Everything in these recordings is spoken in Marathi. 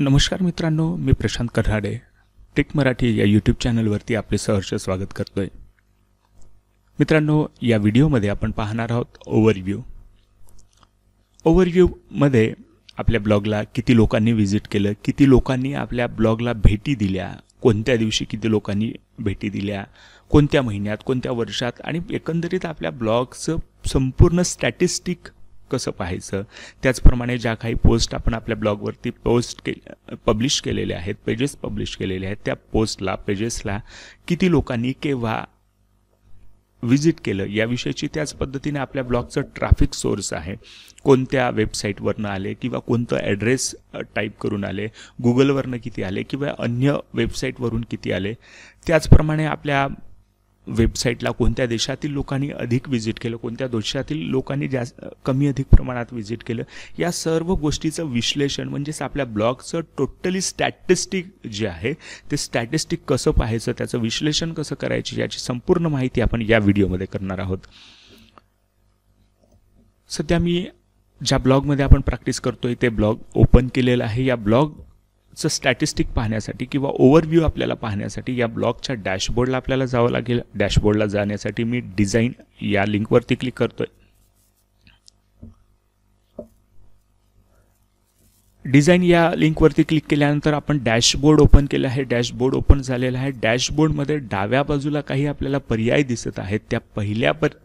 नमस्कार मित्रांनो मी प्रशांत कराडे टेक मराठी या यूट्यूब चॅनलवरती आपले सहर्ष स्वागत करतो आहे मित्रांनो या व्हिडिओमध्ये आपण पाहणार आहोत ओव्हरव्ह्यू ओव्हरव्ह्यूमध्ये आपल्या ब्लॉगला किती लोकांनी व्हिजिट केलं किती लोकांनी आपल्या ब्लॉगला भेटी दिल्या कोणत्या दिवशी किती लोकांनी भेटी दिल्या कोणत्या महिन्यात कोणत्या वर्षात आणि एकंदरीत आपल्या ब्लॉगचं संपूर्ण स्टॅटिस्टिक कसं पाहायचं त्याचप्रमाणे ज्या काही पोस्ट आपण आपल्या ब्लॉगवरती पोस्ट के पब्लिश केलेले आहेत पेजेस पब्लिश केलेले आहेत त्या पोस्टला पेजेसला किती लोकांनी केव्हा व्हिजिट केलं याविषयीची त्याच पद्धतीने आपल्या ब्लॉगचं ट्रॅफिक सोर्स आहे कोणत्या वेबसाईटवरनं आले किंवा कोणतं ॲड्रेस टाईप करून आले गुगलवरनं किती आले किंवा अन्य वेबसाईटवरून किती आले त्याचप्रमाणे आपल्या वेबसाईटला कोणत्या देशातील लोकांनी अधिक व्हिजिट केलं कोणत्या देशातील लोकांनी जास्त कमी अधिक प्रमाणात व्हिजिट केलं या सर्व गोष्टीचं विश्लेषण म्हणजेच आपल्या ब्लॉगचं टोटली स्टॅटिस्टिक जे आहे ते स्टॅटिस्टिक कसं पाहायचं त्याचं विश्लेषण कसं करायचं याची संपूर्ण माहिती आपण या व्हिडिओमध्ये करणार आहोत सध्या मी ज्या ब्लॉगमध्ये आपण प्रॅक्टिस करतोय ते ब्लॉग ओपन केलेलं आहे या ब्लॉग चं स्टॅटिस्टिक पाहण्यासाठी किंवा ओव्हरव्ह्यू आपल्याला पाहण्यासाठी या ब्लॉगच्या डॅशबोर्डला आपल्याला जावं लागेल डॅशबोर्डला जाण्यासाठी मी डिझाईन या लिंकवरती क्लिक आहे डिझाईन या लिंकवरती क्लिक केल्यानंतर आपण डॅशबोर्ड ओपन केलं आहे डॅशबोर्ड ओपन झालेला आहे डॅशबोर्डमध्ये डाव्या बाजूला काही आपल्याला पर्याय दिसत आहेत त्या पहिल्या पर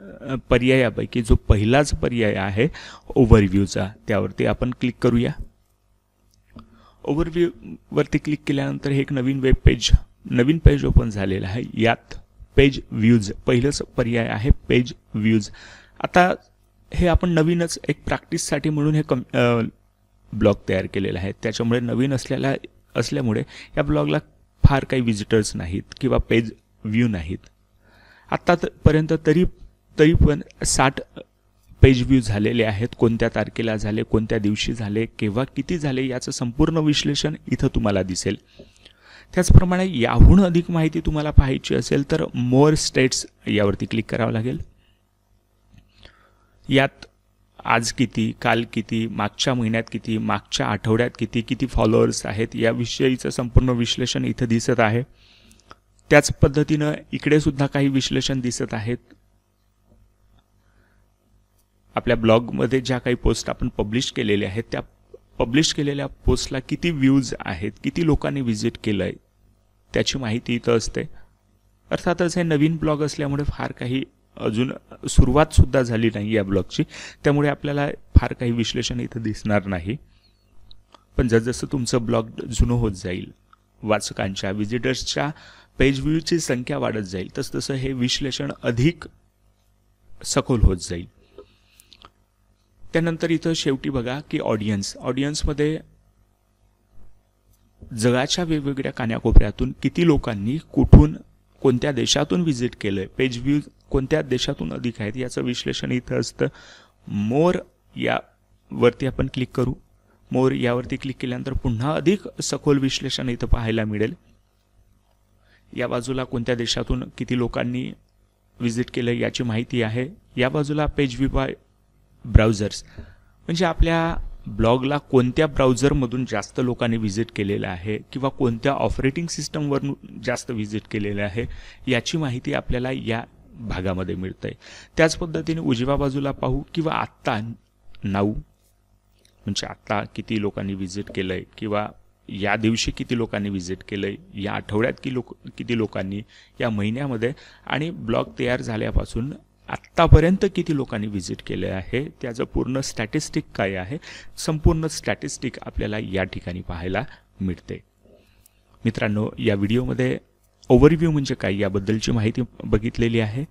पर्यायापैकी जो पहिलाच पर्याय आहे ओव्हरव्ह्यूचा त्यावरती आपण क्लिक करूया वरती क्लिक केल्यानंतर हे एक नवीन वेब पेज नवीन पेज ओपन झालेलं आहे यात पेज व्ह्यूज पहिलंच पर्याय आहे पेज व्ह्यूज आता हे आपण नवीनच एक प्रॅक्टिससाठी म्हणून हे कम ब्लॉग तयार केलेला आहे त्याच्यामुळे नवीन असलेला असल्यामुळे या ब्लॉगला फार काही व्हिजिटर्स नाहीत किंवा पेज व्ह्यू नाहीत आत्तापर्यंत तरी तरी पण साठ पेज व्ह्यू झालेले आहेत कोणत्या तारखेला झाले कोणत्या दिवशी झाले केव्हा किती झाले याचं संपूर्ण विश्लेषण इथं तुम्हाला दिसेल त्याचप्रमाणे याहून अधिक माहिती तुम्हाला पाहायची असेल तर मोर स्टेट्स यावरती क्लिक करावं लागेल यात आज किती काल किती मागच्या महिन्यात किती मागच्या आठवड्यात किती किती फॉलोअर्स आहेत याविषयीचं संपूर्ण विश्लेषण इथं दिसत आहे त्याच पद्धतीनं सुद्धा काही विश्लेषण दिसत आहेत आपल्या ब्लॉगमध्ये ज्या काही पोस्ट आपण पब्लिश केलेल्या आहेत त्या पब्लिश केलेल्या पोस्टला किती व्ह्यूज आहेत किती लोकांनी व्हिजिट केलं आहे त्याची माहिती इथं असते अर्थातच हे नवीन ब्लॉग असल्यामुळे फार काही अजून सुरुवातसुद्धा झाली नाही या ब्लॉगची त्यामुळे आपल्याला फार काही विश्लेषण इथं दिसणार नाही पण जसजसं तुमचं ब्लॉग जुनं होत जाईल वाचकांच्या व्हिजिटर्सच्या पेज व्ह्यूची संख्या वाढत जाईल तसतसं हे विश्लेषण अधिक सखोल होत जाईल त्यानंतर इथं शेवटी बघा की ऑडियन्स ऑडियन्समध्ये जगाच्या वेगवेगळ्या कान्याकोपऱ्यातून किती लोकांनी कुठून कोणत्या देशातून व्हिजिट केलं आहे पेज व्ह्यू कोणत्या देशातून अधिक आहेत याचं विश्लेषण इथं असतं मोर यावरती आपण क्लिक करू मोर यावरती क्लिक केल्यानंतर पुन्हा अधिक सखोल विश्लेषण इथं पाहायला मिळेल या बाजूला कोणत्या देशातून किती लोकांनी व्हिजिट केलं याची माहिती आहे या बाजूला पेज व्ह्यू ब्राउझर्स म्हणजे आपल्या ब्लॉगला कोणत्या ब्राउझरमधून जास्त लोकांनी व्हिजिट केलेलं आहे किंवा कोणत्या ऑपरेटिंग सिस्टमवरून जास्त व्हिजिट केलेलं आहे याची माहिती आपल्याला या भागामध्ये मिळते त्याच पद्धतीने उजव्या बाजूला पाहू किंवा आत्ता नाऊ म्हणजे आत्ता किती लोकांनी व्हिजिट केलं आहे किंवा या दिवशी किती लोकांनी व्हिजिट केलं आहे या आठवड्यात कि लोक किती लोकांनी या महिन्यामध्ये आणि ब्लॉग तयार झाल्यापासून आत्तापर्यंत किती लोकांनी व्हिजिट केले आहे त्याचं पूर्ण स्टॅटिस्टिक काय आहे संपूर्ण स्टॅटिस्टिक आपल्याला या ठिकाणी पाहायला मिळते मित्रांनो या व्हिडिओमध्ये ओव्हरव्ह्यू म्हणजे काय याबद्दलची माहिती बघितलेली आहे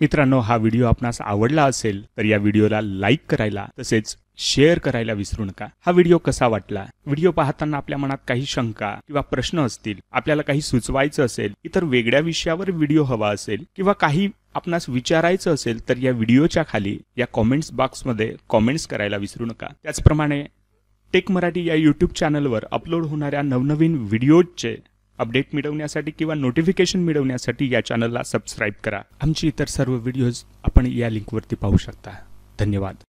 मित्रांनो हा व्हिडिओ आपणास आवडला असेल तर या व्हिडिओला लाईक करायला तसेच शेअर करायला विसरू नका हा व्हिडिओ कसा वाटला व्हिडिओ पाहताना आपल्या मनात काही शंका किंवा प्रश्न असतील आपल्याला काही सुचवायचं असेल इतर वेगळ्या विषयावर व्हिडिओ हवा असेल किंवा काही आपणास विचारायचं असेल तर या व्हिडिओच्या खाली या कॉमेंट्स बॉक्समध्ये कॉमेंट्स करायला विसरू नका त्याचप्रमाणे टेक मराठी या यूट्यूब चॅनलवर अपलोड होणाऱ्या नवनवीन व्हिडिओजचे अपडेट मिळवण्यासाठी किंवा नोटिफिकेशन मिळवण्यासाठी या चॅनलला सबस्क्राईब करा आमची इतर सर्व व्हिडिओज आपण या लिंकवरती पाहू शकता धन्यवाद